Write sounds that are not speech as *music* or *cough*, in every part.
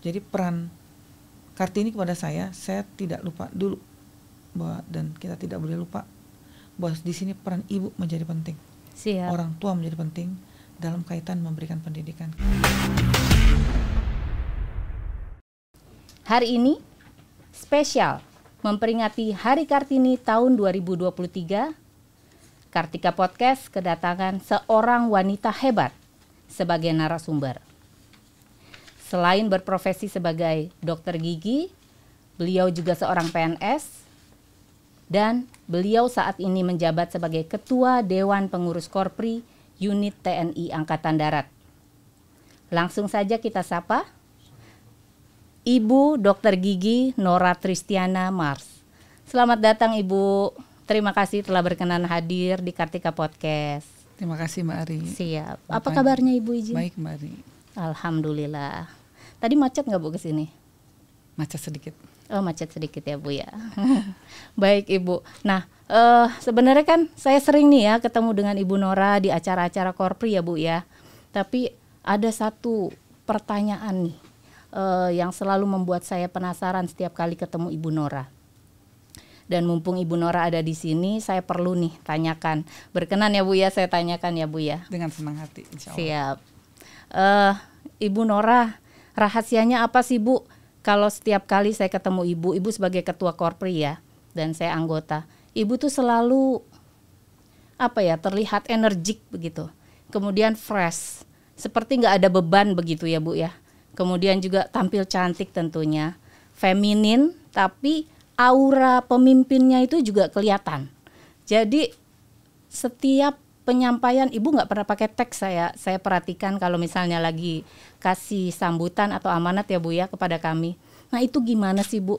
Jadi peran Kartini kepada saya, saya tidak lupa dulu bahwa dan kita tidak boleh lupa bahwa di sini peran ibu menjadi penting. Siap. Orang tua menjadi penting dalam kaitan memberikan pendidikan. Hari ini spesial memperingati Hari Kartini tahun 2023. Kartika Podcast kedatangan seorang wanita hebat sebagai narasumber. Selain berprofesi sebagai dokter gigi, beliau juga seorang PNS dan beliau saat ini menjabat sebagai Ketua Dewan Pengurus Korpri Unit TNI Angkatan Darat. Langsung saja kita sapa Ibu dokter Gigi Nora Tristiana Mars. Selamat datang Ibu. Terima kasih telah berkenan hadir di Kartika Podcast. Terima kasih Mbak Ari. Siap. Apa kabarnya Ibu Iji? Baik Mbak Ari. Alhamdulillah. Tadi macet nggak Bu kesini? Macet sedikit. Oh, macet sedikit ya Bu ya. *laughs* Baik Ibu. Nah, uh, sebenarnya kan saya sering nih ya ketemu dengan Ibu Nora di acara-acara korpri ya Bu ya. Tapi ada satu pertanyaan nih uh, yang selalu membuat saya penasaran setiap kali ketemu Ibu Nora. Dan mumpung Ibu Nora ada di sini, saya perlu nih tanyakan. Berkenan ya Bu ya, saya tanyakan ya Bu ya. Dengan senang hati. Insya Allah. Siap. Uh, Ibu Nora, Rahasianya apa sih Bu? Kalau setiap kali saya ketemu Ibu, Ibu sebagai ketua korpri ya dan saya anggota, Ibu tuh selalu apa ya, terlihat energik begitu. Kemudian fresh. Seperti nggak ada beban begitu ya Bu ya. Kemudian juga tampil cantik tentunya. Feminin tapi aura pemimpinnya itu juga kelihatan. Jadi setiap penyampaian ibu nggak pernah pakai teks saya saya perhatikan kalau misalnya lagi kasih sambutan atau amanat ya bu ya kepada kami nah itu gimana sih bu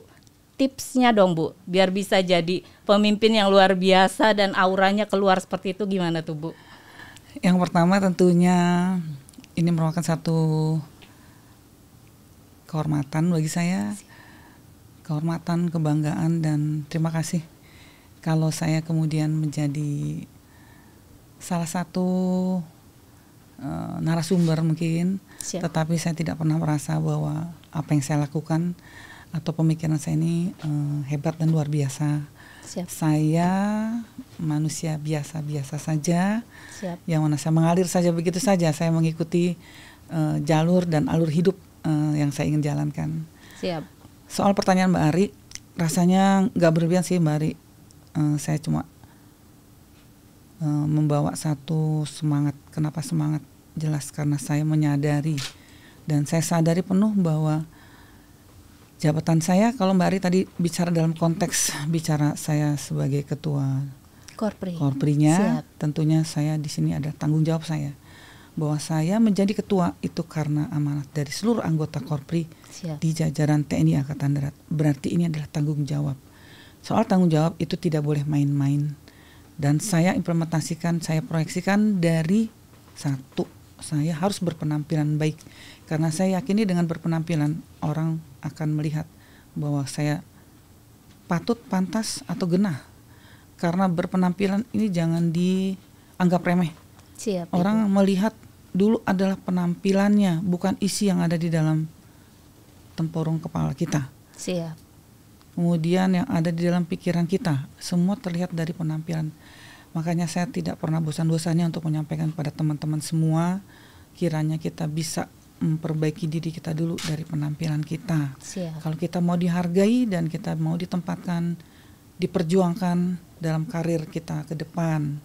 tipsnya dong bu biar bisa jadi pemimpin yang luar biasa dan auranya keluar seperti itu gimana tuh bu yang pertama tentunya ini merupakan satu kehormatan bagi saya kehormatan kebanggaan dan terima kasih kalau saya kemudian menjadi salah satu uh, narasumber mungkin, Siap. tetapi saya tidak pernah merasa bahwa apa yang saya lakukan atau pemikiran saya ini uh, hebat dan luar biasa. Siap. Saya manusia biasa-biasa saja, Siap. yang mana saya mengalir saja begitu saja. Saya mengikuti uh, jalur dan alur hidup uh, yang saya ingin jalankan. Siap. Soal pertanyaan Mbak Ari, rasanya nggak berlebihan sih Mbak Ari. Uh, saya cuma Eh, membawa satu semangat. Kenapa semangat? Jelas karena saya menyadari dan saya sadari penuh bahwa jabatan saya kalau Mbak Ari tadi bicara dalam konteks bicara saya sebagai ketua Korpri. korprinya, Siap. tentunya saya di sini ada tanggung jawab saya bahwa saya menjadi ketua itu karena amanat dari seluruh anggota korpri Siap. di jajaran TNI Angkatan Darat. Berarti ini adalah tanggung jawab. Soal tanggung jawab itu tidak boleh main-main dan saya implementasikan saya proyeksikan dari satu saya harus berpenampilan baik karena saya yakini dengan berpenampilan orang akan melihat bahwa saya patut pantas atau genah karena berpenampilan ini jangan dianggap remeh Siap, orang ibu. melihat dulu adalah penampilannya bukan isi yang ada di dalam tempurung kepala kita Siap kemudian yang ada di dalam pikiran kita, semua terlihat dari penampilan. Makanya saya tidak pernah bosan-bosannya untuk menyampaikan kepada teman-teman semua, kiranya kita bisa memperbaiki diri kita dulu dari penampilan kita. Siap. Kalau kita mau dihargai dan kita mau ditempatkan, diperjuangkan dalam karir kita ke depan.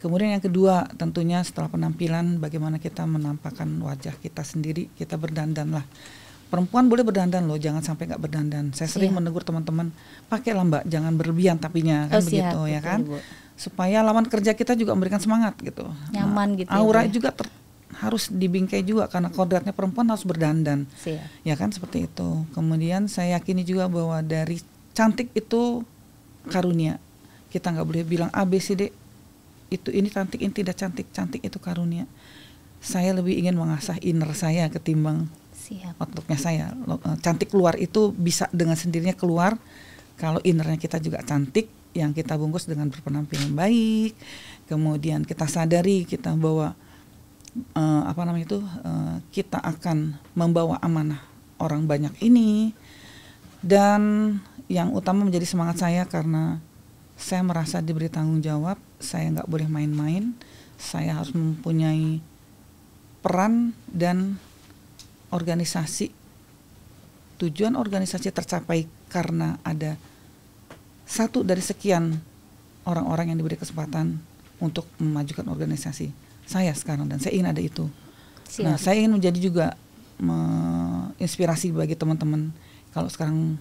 Kemudian yang kedua, tentunya setelah penampilan bagaimana kita menampakkan wajah kita sendiri, kita berdandan lah perempuan boleh berdandan loh, jangan sampai nggak berdandan. Saya sering iya. menegur teman-teman, pakailah mbak, jangan berlebihan tapinya kan oh, begitu siap, ya betul, kan, Ibu. supaya lawan kerja kita juga memberikan semangat gitu. Nyaman nah, gitu. Ya, aura ya, juga ter harus dibingkai juga karena kodratnya perempuan harus berdandan, siap. ya kan seperti itu. Kemudian saya yakini juga bahwa dari cantik itu karunia. Kita nggak boleh bilang A B C D itu ini cantik ini tidak cantik cantik itu karunia. Saya lebih ingin mengasah inner saya ketimbang Siap. outlooknya gitu. saya eh, cantik keluar itu bisa dengan sendirinya keluar kalau innernya kita juga cantik yang kita bungkus dengan berpenampilan baik kemudian kita sadari kita bahwa uh, eh, apa namanya itu uh, kita akan membawa amanah orang banyak ini dan yang utama menjadi semangat saya karena saya merasa diberi tanggung jawab saya nggak boleh main-main saya harus mempunyai peran dan organisasi tujuan organisasi tercapai karena ada satu dari sekian orang-orang yang diberi kesempatan untuk memajukan organisasi saya sekarang dan saya ingin ada itu. Siap. Nah, saya ingin menjadi juga menginspirasi bagi teman-teman kalau sekarang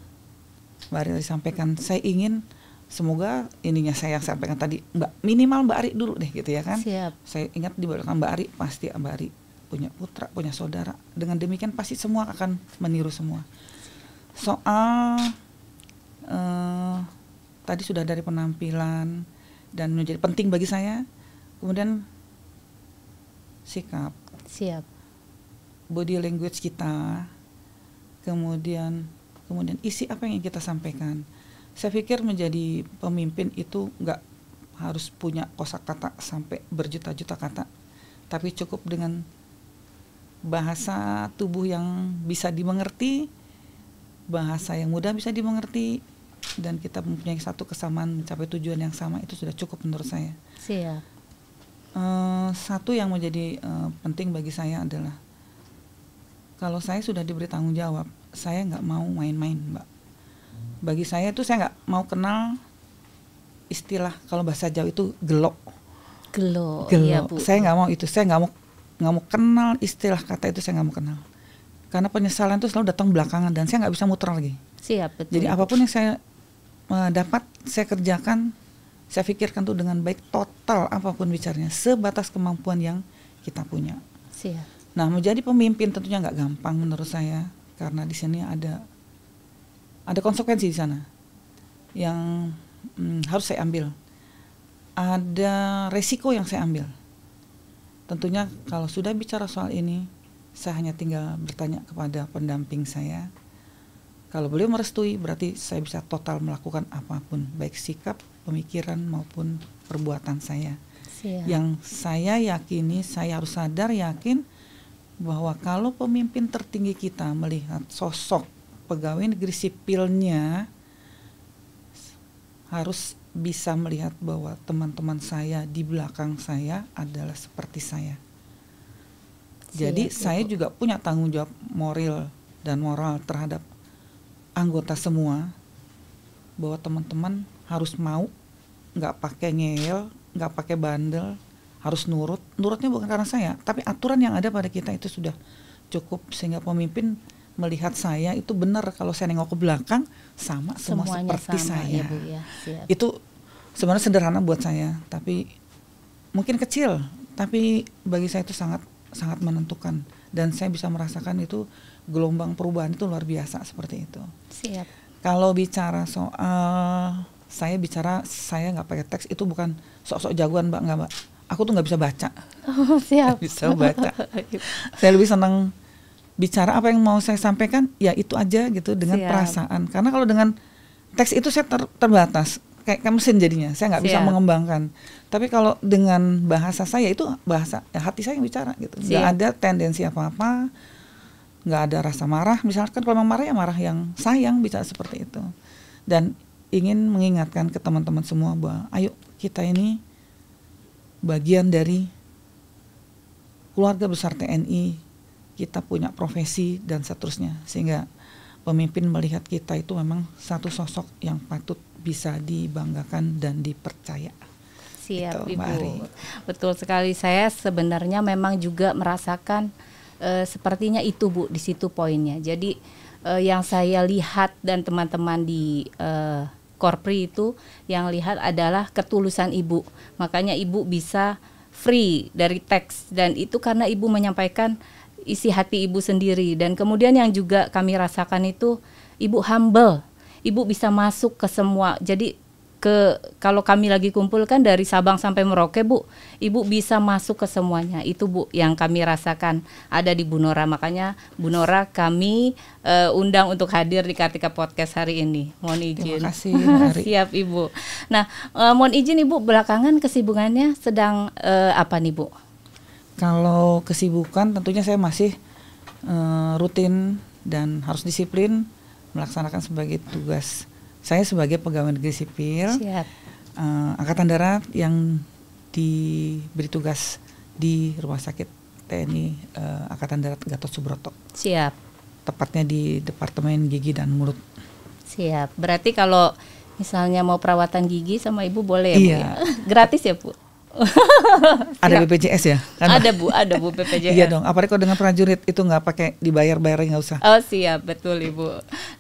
Mbak Ari sampaikan saya ingin semoga ininya saya sampaikan tadi Mbak minimal Mbak Ari dulu deh gitu ya kan. Siap. Saya ingat di belakang Mbak Ari pasti Mbak Ari punya putra, punya saudara. Dengan demikian pasti semua akan meniru semua. Soal uh, tadi sudah dari penampilan dan menjadi penting bagi saya. Kemudian sikap. Siap. Body language kita. Kemudian kemudian isi apa yang kita sampaikan. Saya pikir menjadi pemimpin itu nggak harus punya kosakata sampai berjuta-juta kata, tapi cukup dengan bahasa tubuh yang bisa dimengerti, bahasa yang mudah bisa dimengerti, dan kita mempunyai satu kesamaan mencapai tujuan yang sama itu sudah cukup menurut saya. Siap. Uh, satu yang menjadi uh, penting bagi saya adalah kalau saya sudah diberi tanggung jawab, saya nggak mau main-main, Mbak. Bagi saya itu saya nggak mau kenal istilah kalau bahasa Jawa itu gelok. Gelok. Iya, gelok. Iya, Bu. Saya nggak mau itu. Saya nggak mau nggak mau kenal istilah kata itu saya nggak mau kenal karena penyesalan itu selalu datang belakangan dan saya nggak bisa muter lagi siap betul jadi apapun yang saya uh, dapat saya kerjakan saya pikirkan tuh dengan baik total apapun bicaranya sebatas kemampuan yang kita punya siap nah menjadi pemimpin tentunya nggak gampang menurut saya karena di sini ada ada konsekuensi di sana yang hmm, harus saya ambil ada resiko yang saya ambil Tentunya kalau sudah bicara soal ini, saya hanya tinggal bertanya kepada pendamping saya. Kalau beliau merestui, berarti saya bisa total melakukan apapun, baik sikap, pemikiran maupun perbuatan saya. Siap. Yang saya yakini, saya harus sadar yakin bahwa kalau pemimpin tertinggi kita melihat sosok pegawai negeri sipilnya harus bisa melihat bahwa teman-teman saya di belakang saya adalah seperti saya. Jadi Siap, saya juga punya tanggung jawab moral dan moral terhadap anggota semua bahwa teman-teman harus mau nggak pakai ngeyel, nggak pakai bandel, harus nurut. Nurutnya bukan karena saya, tapi aturan yang ada pada kita itu sudah cukup sehingga pemimpin melihat saya itu benar kalau saya nengok ke belakang sama semua Semuanya seperti sama, saya. Ya, Bu, ya. Siap. Itu sebenarnya sederhana buat saya, tapi mungkin kecil, tapi bagi saya itu sangat sangat menentukan dan saya bisa merasakan itu gelombang perubahan itu luar biasa seperti itu. Siap. Kalau bicara soal saya bicara saya nggak pakai teks itu bukan sok-sok jagoan mbak nggak mbak. Aku tuh nggak bisa baca. Oh, siap. Gak bisa baca. *laughs* Iya. saya lebih senang bicara apa yang mau saya sampaikan ya itu aja gitu dengan Siap. perasaan karena kalau dengan teks itu saya ter terbatas kayak mesin jadinya saya nggak bisa mengembangkan tapi kalau dengan bahasa saya itu bahasa ya hati saya yang bicara gitu nggak ada tendensi apa apa nggak ada rasa marah misalkan kalau marah ya marah yang sayang bicara seperti itu dan ingin mengingatkan ke teman-teman semua bahwa ayo kita ini bagian dari keluarga besar TNI kita punya profesi dan seterusnya sehingga pemimpin melihat kita itu memang satu sosok yang patut bisa dibanggakan dan dipercaya. Siap itu, Ibu. Mari. Betul sekali saya sebenarnya memang juga merasakan e, sepertinya itu Bu di situ poinnya. Jadi e, yang saya lihat dan teman-teman di e, Korpri itu yang lihat adalah ketulusan Ibu. Makanya Ibu bisa free dari teks dan itu karena Ibu menyampaikan isi hati ibu sendiri dan kemudian yang juga kami rasakan itu ibu humble ibu bisa masuk ke semua jadi ke kalau kami lagi kumpulkan dari Sabang sampai Merauke bu ibu bisa masuk ke semuanya itu bu yang kami rasakan ada di Bu Nora makanya Bu Nora kami uh, undang untuk hadir di Kartika Podcast hari ini mohon izin terima kasih *laughs* siap ibu nah uh, mohon izin ibu belakangan kesibukannya sedang uh, apa nih bu kalau kesibukan tentunya saya masih uh, rutin dan harus disiplin melaksanakan sebagai tugas. Saya sebagai pegawai negeri sipil Siap. Uh, angkatan darat yang diberi tugas di rumah sakit TNI uh, eh, Angkatan Darat Gatot Subroto. Siap. Tepatnya di Departemen Gigi dan Mulut. Siap. Berarti kalau misalnya mau perawatan gigi sama ibu boleh ya, iya. Bu? Ya? *laughs* Gratis ya, Bu? *laughs* ada ya. BPJS ya? Kan? Ada bu, ada bu BPJS. iya dong. Apalagi kalau dengan prajurit itu nggak pakai dibayar bayar nggak usah. Oh siap, betul ibu.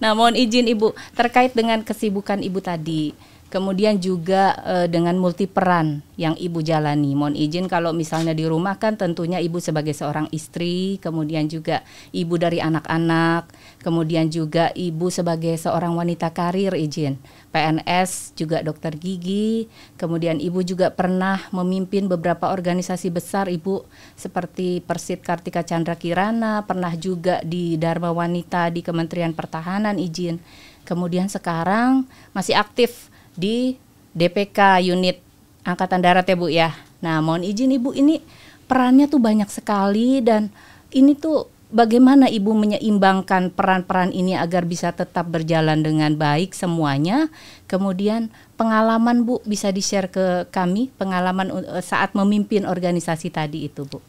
Nah mohon izin ibu terkait dengan kesibukan ibu tadi. Kemudian juga e, dengan multi peran yang ibu jalani. Mohon izin kalau misalnya di rumah kan tentunya ibu sebagai seorang istri, kemudian juga ibu dari anak-anak, kemudian juga ibu sebagai seorang wanita karir izin. PNS juga dokter gigi, kemudian ibu juga pernah memimpin beberapa organisasi besar ibu seperti Persit Kartika Chandra Kirana, pernah juga di Dharma Wanita di Kementerian Pertahanan izin. Kemudian sekarang masih aktif di DPK unit Angkatan Darat ya Bu ya. Nah, mohon izin Ibu ini perannya tuh banyak sekali dan ini tuh bagaimana ibu menyeimbangkan peran-peran ini agar bisa tetap berjalan dengan baik semuanya. Kemudian pengalaman Bu bisa di-share ke kami pengalaman eh, saat memimpin organisasi tadi itu, Bu.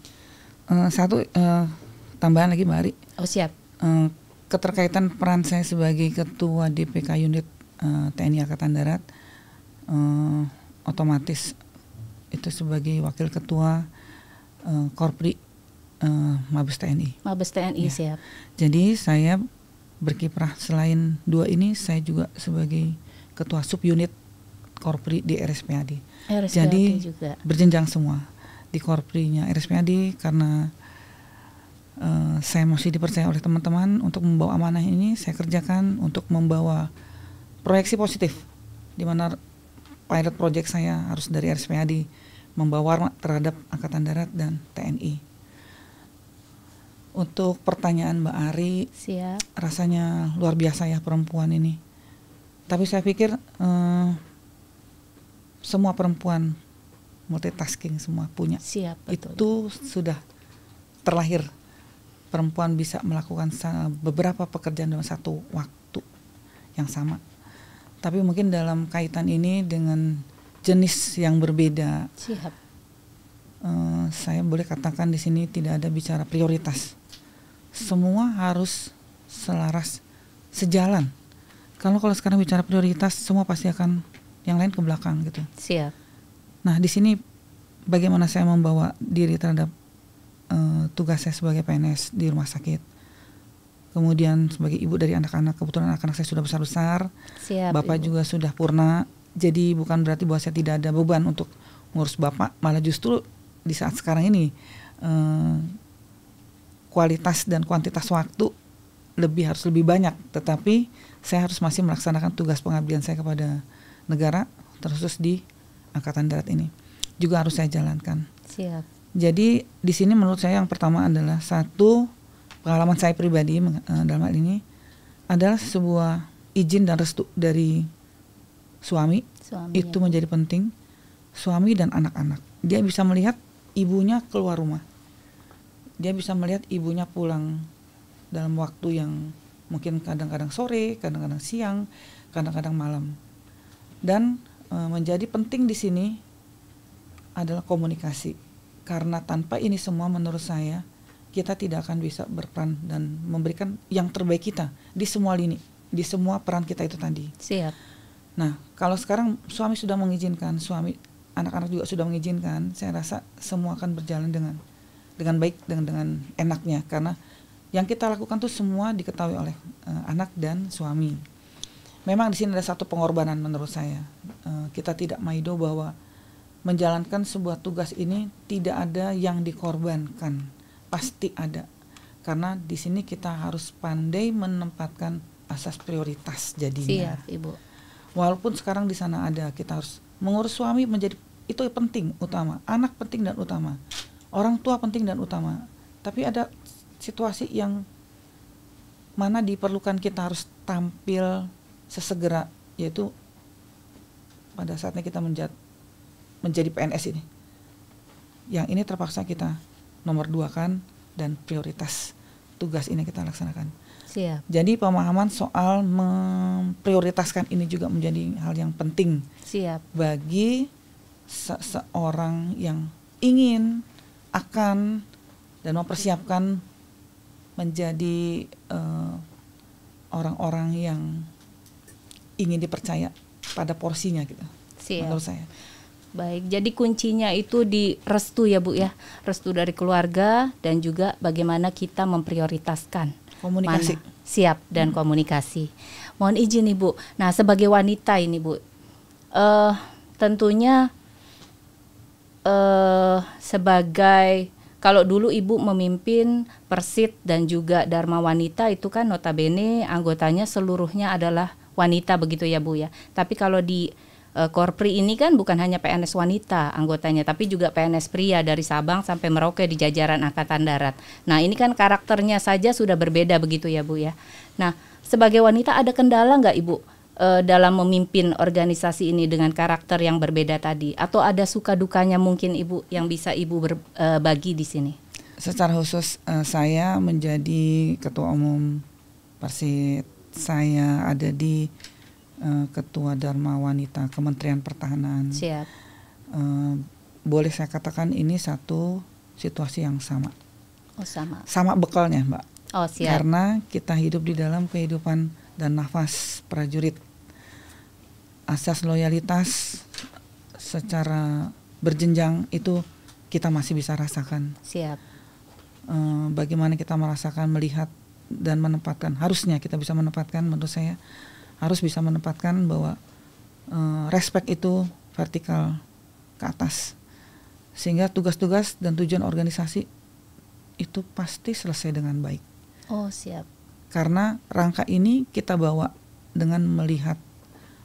Uh, satu uh, tambahan lagi Mbak Ari. Oh, siap. Uh, keterkaitan peran saya sebagai ketua DPK unit uh, TNI Angkatan Darat uh, otomatis itu sebagai wakil ketua uh, Korpri uh, Mabes TNI. Mabes TNI ya. siap. Jadi saya berkiprah selain dua ini saya juga sebagai ketua Sub Unit korpri di RSPAD. RSPAD Jadi juga. berjenjang semua di korprinya RSPAD karena uh, saya masih dipercaya oleh teman-teman untuk membawa amanah ini saya kerjakan untuk membawa proyeksi positif di mana pilot project saya harus dari RSPAD membawa terhadap angkatan darat dan TNI untuk pertanyaan Mbak Ari. Siap. Rasanya luar biasa ya perempuan ini. Tapi saya pikir uh, semua perempuan multitasking semua punya. Siap. Betul. Itu sudah terlahir perempuan bisa melakukan beberapa pekerjaan dalam satu waktu yang sama. Tapi mungkin dalam kaitan ini dengan jenis yang berbeda. Siap. Uh, saya boleh katakan di sini tidak ada bicara prioritas semua harus selaras sejalan. Kalau kalau sekarang bicara prioritas, semua pasti akan yang lain ke belakang gitu. Siap. Nah di sini bagaimana saya membawa diri terhadap uh, tugas saya sebagai PNS di rumah sakit. Kemudian sebagai ibu dari anak-anak, kebetulan anak-anak saya sudah besar-besar. Siap, bapak ibu. juga sudah purna. Jadi bukan berarti bahwa saya tidak ada beban untuk ngurus bapak, malah justru di saat sekarang ini uh, kualitas dan kuantitas waktu lebih harus lebih banyak tetapi saya harus masih melaksanakan tugas pengabdian saya kepada negara terus di angkatan darat ini juga harus saya jalankan siap jadi di sini menurut saya yang pertama adalah satu pengalaman saya pribadi eh, dalam hal ini adalah sebuah izin dan restu dari suami, suami itu ya. menjadi penting suami dan anak-anak dia bisa melihat ibunya keluar rumah dia bisa melihat ibunya pulang dalam waktu yang mungkin kadang-kadang sore, kadang-kadang siang, kadang-kadang malam. Dan e, menjadi penting di sini adalah komunikasi. Karena tanpa ini semua menurut saya kita tidak akan bisa berperan dan memberikan yang terbaik kita di semua lini, di semua peran kita itu tadi. Siap. Nah, kalau sekarang suami sudah mengizinkan, suami anak-anak juga sudah mengizinkan, saya rasa semua akan berjalan dengan dengan baik dengan dengan enaknya karena yang kita lakukan tuh semua diketahui oleh uh, anak dan suami. Memang di sini ada satu pengorbanan menurut saya. Uh, kita tidak maido bahwa menjalankan sebuah tugas ini tidak ada yang dikorbankan. Pasti ada. Karena di sini kita harus pandai menempatkan asas prioritas jadinya. Siap, Ibu. Walaupun sekarang di sana ada kita harus mengurus suami menjadi itu penting utama, anak penting dan utama orang tua penting dan utama tapi ada situasi yang mana diperlukan kita harus tampil sesegera yaitu pada saatnya kita menjad, menjadi PNS ini yang ini terpaksa kita nomor dua kan dan prioritas tugas ini kita laksanakan Siap. Jadi pemahaman soal memprioritaskan ini juga menjadi hal yang penting. Siap. Bagi se seorang yang ingin akan dan mempersiapkan menjadi orang eh, orang-orang yang ingin dipercaya pada porsinya gitu. Siap. Menurut saya. Baik, jadi kuncinya itu di restu ya Bu ya. Restu dari keluarga dan juga bagaimana kita memprioritaskan komunikasi. Mana? Siap dan hmm. komunikasi. Mohon izin Ibu. Nah, sebagai wanita ini Bu, uh, tentunya uh, sebagai kalau dulu ibu memimpin Persit dan juga Dharma Wanita itu kan notabene anggotanya seluruhnya adalah wanita begitu ya Bu ya. Tapi kalau di uh, Korpri ini kan bukan hanya PNS wanita anggotanya tapi juga PNS pria dari Sabang sampai Merauke di jajaran angkatan darat. Nah, ini kan karakternya saja sudah berbeda begitu ya Bu ya. Nah, sebagai wanita ada kendala nggak Ibu uh, dalam memimpin organisasi ini dengan karakter yang berbeda tadi atau ada suka dukanya mungkin Ibu yang bisa Ibu berbagi eh, uh, di sini? Secara khusus uh, saya menjadi ketua umum Persit. Saya ada di uh, ketua Dharma Wanita Kementerian Pertahanan. Siap. Uh, boleh saya katakan ini satu situasi yang sama. Oh, sama. Sama bekalnya, Mbak. Oh, siap. Karena kita hidup di dalam kehidupan dan nafas prajurit asas loyalitas secara berjenjang itu kita masih bisa rasakan. Siap. E, bagaimana kita merasakan, melihat dan menempatkan. Harusnya kita bisa menempatkan, menurut saya harus bisa menempatkan bahwa e, respect itu vertikal ke atas, sehingga tugas-tugas dan tujuan organisasi itu pasti selesai dengan baik. Oh siap. Karena rangka ini kita bawa dengan melihat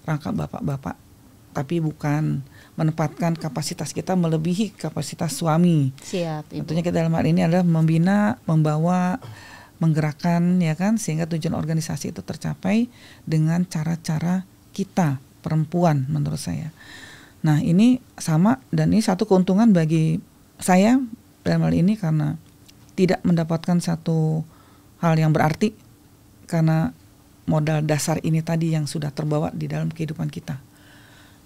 rangka bapak-bapak, tapi bukan menempatkan kapasitas kita melebihi kapasitas suami. Siap. Ibu. Tentunya kita dalam hal ini adalah membina, membawa, menggerakkan ya kan sehingga tujuan organisasi itu tercapai dengan cara-cara kita perempuan menurut saya. Nah, ini sama dan ini satu keuntungan bagi saya dalam hal ini karena tidak mendapatkan satu hal yang berarti karena modal dasar ini tadi yang sudah terbawa di dalam kehidupan kita.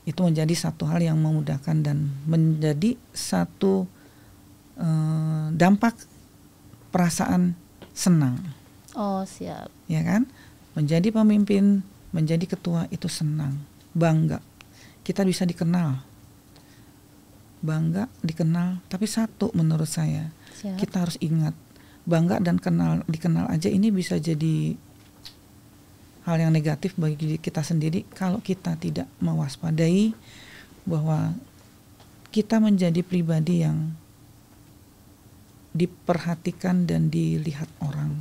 Itu menjadi satu hal yang memudahkan dan menjadi satu eh, dampak perasaan senang. Oh, siap. Ya kan? Menjadi pemimpin, menjadi ketua itu senang, bangga. Kita bisa dikenal. Bangga, dikenal, tapi satu menurut saya. Siap. Kita harus ingat bangga dan kenal dikenal aja ini bisa jadi hal yang negatif bagi kita sendiri kalau kita tidak mewaspadai bahwa kita menjadi pribadi yang diperhatikan dan dilihat orang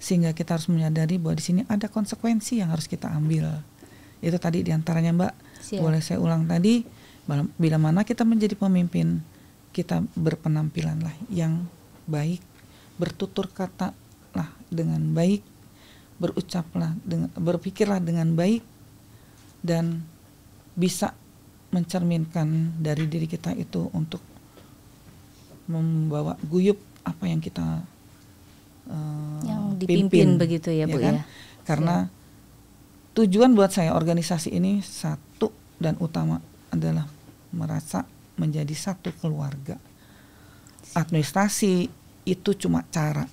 sehingga kita harus menyadari bahwa di sini ada konsekuensi yang harus kita ambil itu tadi diantaranya mbak Siap. boleh saya ulang tadi bila mana kita menjadi pemimpin kita berpenampilanlah yang baik bertutur kata lah dengan baik berucaplah dengan, berpikirlah dengan baik dan bisa mencerminkan dari diri kita itu untuk membawa guyup apa yang kita uh, yang dipimpin pimpin, begitu ya, ya bu kan? ya karena ya. tujuan buat saya organisasi ini satu dan utama adalah merasa menjadi satu keluarga administrasi itu cuma cara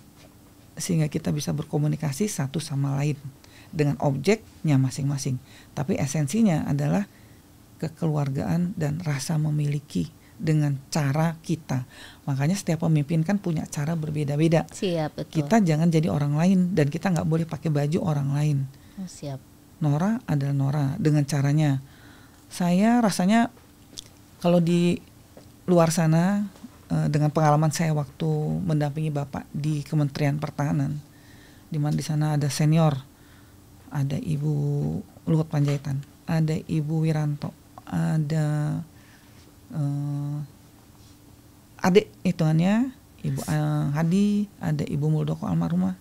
sehingga kita bisa berkomunikasi satu sama lain dengan objeknya masing-masing. Tapi esensinya adalah kekeluargaan dan rasa memiliki dengan cara kita. Makanya setiap pemimpin kan punya cara berbeda-beda. Siap, betul. Kita jangan jadi orang lain dan kita nggak boleh pakai baju orang lain. Oh, siap. Nora adalah Nora dengan caranya. Saya rasanya kalau di luar sana Eh, dengan pengalaman saya waktu mendampingi bapak di Kementerian Pertahanan, di mana di sana ada senior, ada Ibu Luhut Panjaitan, ada Ibu Wiranto, ada uh, adik hitungannya Ibu uh, Hadi, ada Ibu Muldoko almarhumah,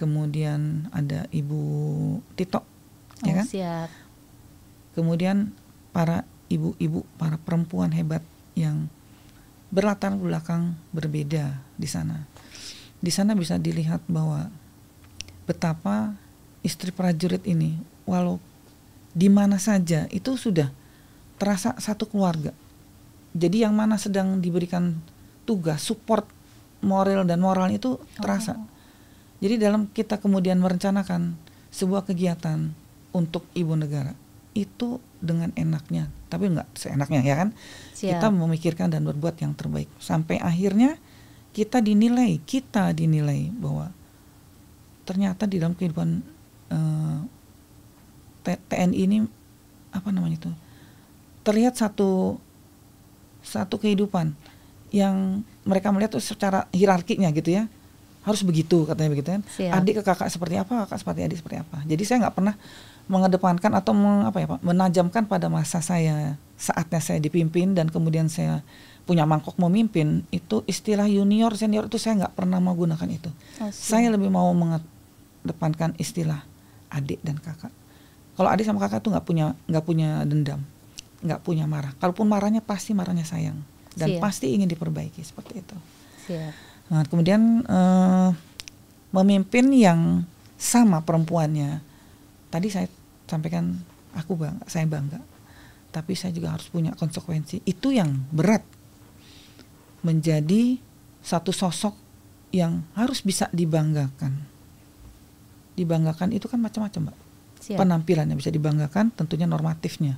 kemudian ada Ibu Tito, ya oh, ya kan? Siap. Kemudian para ibu-ibu, para perempuan hebat yang berlatar belakang berbeda di sana. Di sana bisa dilihat bahwa betapa istri prajurit ini walau di mana saja itu sudah terasa satu keluarga. Jadi yang mana sedang diberikan tugas, support moral dan moral itu terasa. Oh. Jadi dalam kita kemudian merencanakan sebuah kegiatan untuk ibu negara itu dengan enaknya tapi nggak seenaknya ya kan Siap. kita memikirkan dan berbuat yang terbaik sampai akhirnya kita dinilai kita dinilai bahwa ternyata di dalam kehidupan uh, eh, TNI ini apa namanya itu terlihat satu satu kehidupan yang mereka melihat tuh secara hierarkinya gitu ya harus begitu katanya begitu kan Siap. adik ke kakak seperti apa kakak seperti adik seperti apa jadi saya nggak pernah mengedepankan atau meng, apa ya menajamkan pada masa saya saatnya saya dipimpin dan kemudian saya punya mangkok memimpin itu istilah junior senior itu saya nggak pernah mau gunakan itu. Asli. saya lebih mau mengedepankan istilah adik dan kakak. Kalau adik sama kakak tuh nggak punya nggak punya dendam, nggak punya marah. Kalaupun marahnya pasti marahnya sayang dan Siap. pasti ingin diperbaiki seperti itu. Siap. Nah, kemudian uh, memimpin yang sama perempuannya tadi saya sampaikan aku bangga, saya bangga tapi saya juga harus punya konsekuensi itu yang berat menjadi satu sosok yang harus bisa dibanggakan dibanggakan itu kan macam-macam mbak Siap. penampilannya bisa dibanggakan tentunya normatifnya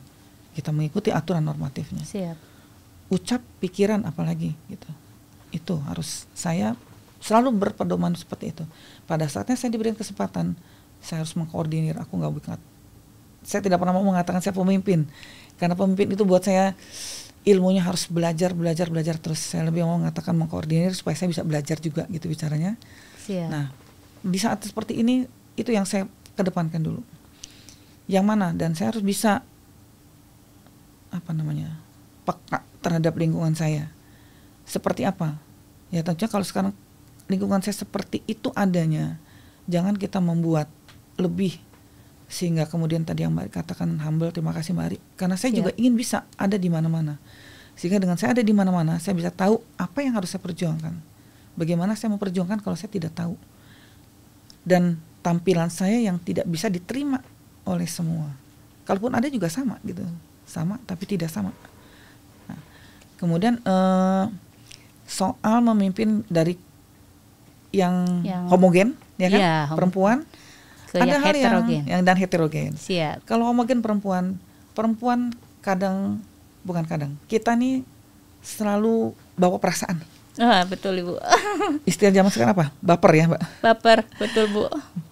kita mengikuti aturan normatifnya Siap. ucap pikiran apalagi gitu itu harus saya selalu berpedoman seperti itu pada saatnya saya diberikan kesempatan saya harus mengkoordinir aku nggak bukan saya tidak pernah mau mengatakan saya pemimpin karena pemimpin itu buat saya ilmunya harus belajar belajar belajar terus saya lebih mau mengatakan mengkoordinir supaya saya bisa belajar juga gitu bicaranya Siap. nah di saat seperti ini itu yang saya kedepankan dulu yang mana dan saya harus bisa apa namanya peka terhadap lingkungan saya seperti apa ya tentunya kalau sekarang lingkungan saya seperti itu adanya jangan kita membuat lebih sehingga kemudian tadi yang Mbak katakan humble terima kasih Mbak Ari karena saya yeah. juga ingin bisa ada di mana-mana sehingga dengan saya ada di mana-mana saya bisa tahu apa yang harus saya perjuangkan bagaimana saya mau perjuangkan kalau saya tidak tahu dan tampilan saya yang tidak bisa diterima oleh semua kalaupun ada juga sama gitu sama tapi tidak sama nah, kemudian uh, soal memimpin dari yang, yang homogen ya kan yeah, perempuan ke ada yang hal heterogen. Yang, dan heterogen. Siap. Kalau ngomongin perempuan, perempuan kadang bukan kadang. Kita nih selalu bawa perasaan. Ah, betul Ibu. *laughs* Istilah zaman sekarang apa? Baper ya, Mbak. Baper, betul Bu.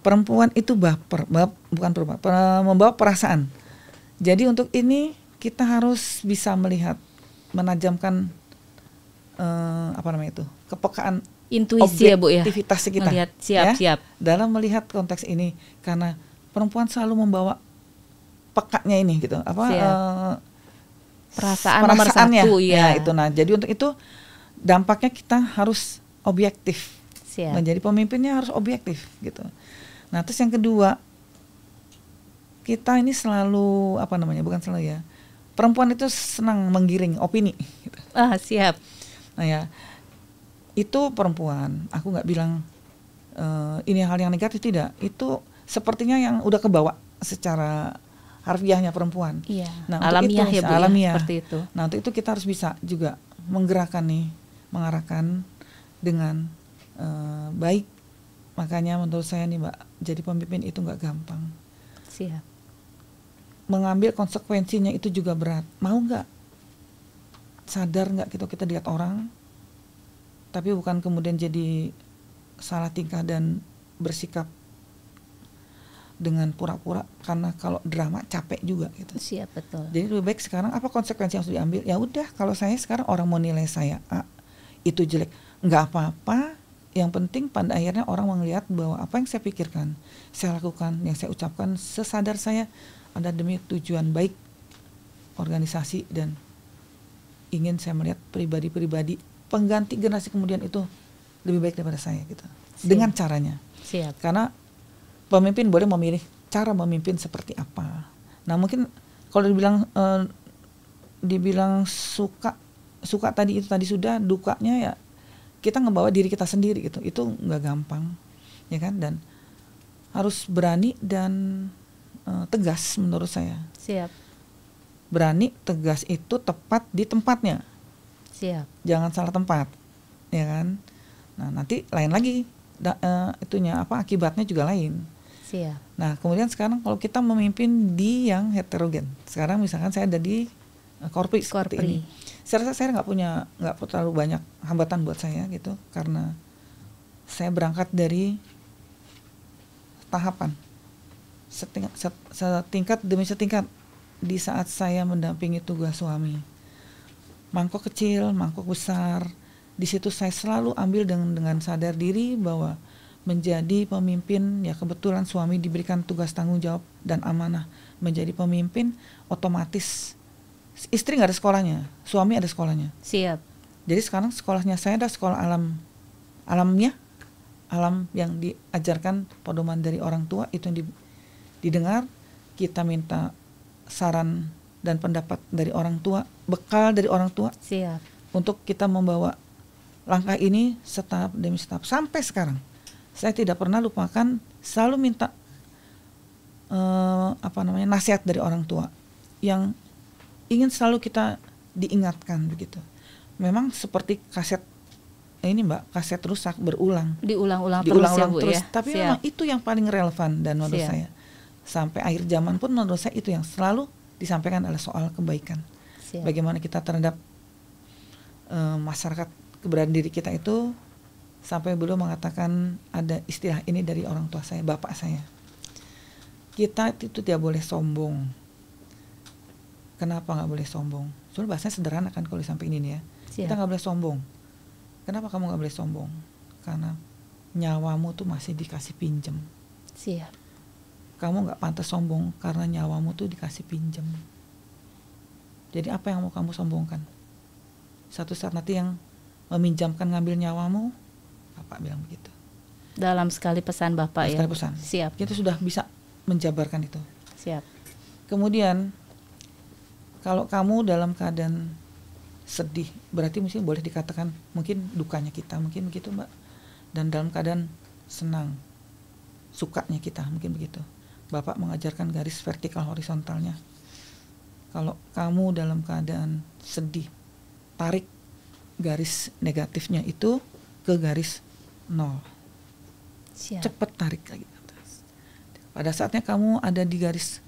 Perempuan itu baper, bukan perempuan, per, membawa perasaan. Jadi untuk ini kita harus bisa melihat menajamkan eh, apa namanya itu? kepekaan intuisi ya Bu ya. Aktivitas kita. Melihat, siap, ya, siap. Dalam melihat konteks ini karena perempuan selalu membawa pekatnya ini gitu. Apa Uh, perasaan perasaannya. Nomor satu, ya. ya itu nah. Jadi untuk itu dampaknya kita harus objektif. Siap. Menjadi pemimpinnya harus objektif gitu. Nah, terus yang kedua kita ini selalu apa namanya? Bukan selalu ya. Perempuan itu senang menggiring opini gitu. Ah, siap. Nah ya itu perempuan aku nggak bilang uh, ini hal yang negatif tidak itu sepertinya yang udah kebawa secara harfiahnya perempuan. Iya. Nah, alamiah itu, ya, Bu, ya, alamiah. Ya, seperti itu. Nah, untuk itu kita harus bisa juga menggerakkan nih, mengarahkan dengan uh, baik. Makanya menurut saya nih, Mbak, jadi pemimpin itu nggak gampang. Siap. Mengambil konsekuensinya itu juga berat. Mau nggak? Sadar nggak kita gitu, kita lihat orang tapi bukan kemudian jadi salah tingkah dan bersikap dengan pura-pura karena kalau drama capek juga gitu. Siap betul. Jadi lebih baik sekarang apa konsekuensi yang harus diambil? Ya udah kalau saya sekarang orang mau nilai saya A itu jelek, nggak apa-apa. Yang penting pada akhirnya orang melihat bahwa apa yang saya pikirkan, saya lakukan, yang saya ucapkan sesadar saya ada demi tujuan baik organisasi dan ingin saya melihat pribadi-pribadi pengganti generasi kemudian itu lebih baik daripada saya gitu. Siap. Dengan caranya. Siap. Karena pemimpin boleh memilih cara memimpin seperti apa. Nah, mungkin kalau dibilang eh, dibilang suka suka tadi itu tadi sudah dukanya ya kita ngebawa diri kita sendiri gitu. Itu nggak gampang. Ya kan? Dan harus berani dan eh, tegas menurut saya. Siap. Berani, tegas itu tepat di tempatnya Siap. Jangan salah tempat, ya kan? Nah nanti lain lagi da, uh, itunya apa akibatnya juga lain. Siap. Nah kemudian sekarang kalau kita memimpin di yang heterogen, sekarang misalkan saya ada di uh, seperti ini. Saya rasa saya nggak punya nggak terlalu banyak hambatan buat saya gitu karena saya berangkat dari tahapan setingkat, setingkat demi setingkat di saat saya mendampingi tugas suami mangkok kecil, mangkok besar. Di situ saya selalu ambil dengan dengan sadar diri bahwa menjadi pemimpin ya kebetulan suami diberikan tugas tanggung jawab dan amanah menjadi pemimpin otomatis istri nggak ada sekolahnya suami ada sekolahnya siap jadi sekarang sekolahnya saya ada sekolah alam alamnya alam yang diajarkan pedoman dari orang tua itu yang didengar kita minta saran dan pendapat dari orang tua, bekal dari orang tua. Siap. Untuk kita membawa langkah ini setahap demi setahap sampai sekarang. Saya tidak pernah lupakan, selalu minta uh, apa namanya nasihat dari orang tua yang ingin selalu kita diingatkan begitu. Memang seperti kaset ini mbak kaset rusak berulang diulang-ulang diulang-ulang terus, ya, terus. Ya? tapi Siap. memang itu yang paling relevan dan menurut Siap. saya sampai akhir zaman pun menurut saya itu yang selalu disampaikan adalah soal kebaikan. Siap. Bagaimana kita terhadap e, masyarakat keberadaan diri kita itu sampai beliau mengatakan ada istilah ini dari orang tua saya, bapak saya. Kita itu tidak boleh sombong. Kenapa nggak boleh sombong? Soalnya bahasanya sederhana kan kalau sampai ini nih ya. Siap. Kita nggak boleh sombong. Kenapa kamu nggak boleh sombong? Karena nyawamu tuh masih dikasih pinjem. Siap kamu nggak pantas sombong karena nyawamu tuh dikasih pinjam. Jadi apa yang mau kamu sombongkan? Satu saat nanti yang meminjamkan ngambil nyawamu, bapak bilang begitu. Dalam sekali pesan bapak Dalam ya. Sekali pesan. Siap. Kita sudah bisa menjabarkan itu. Siap. Kemudian kalau kamu dalam keadaan sedih, berarti mungkin boleh dikatakan mungkin dukanya kita mungkin begitu mbak. Dan dalam keadaan senang, sukanya kita mungkin begitu Bapak mengajarkan garis vertikal horizontalnya. Kalau kamu dalam keadaan sedih, tarik garis negatifnya itu ke garis nol. Siap. Cepat tarik lagi atas. Pada saatnya kamu ada di garis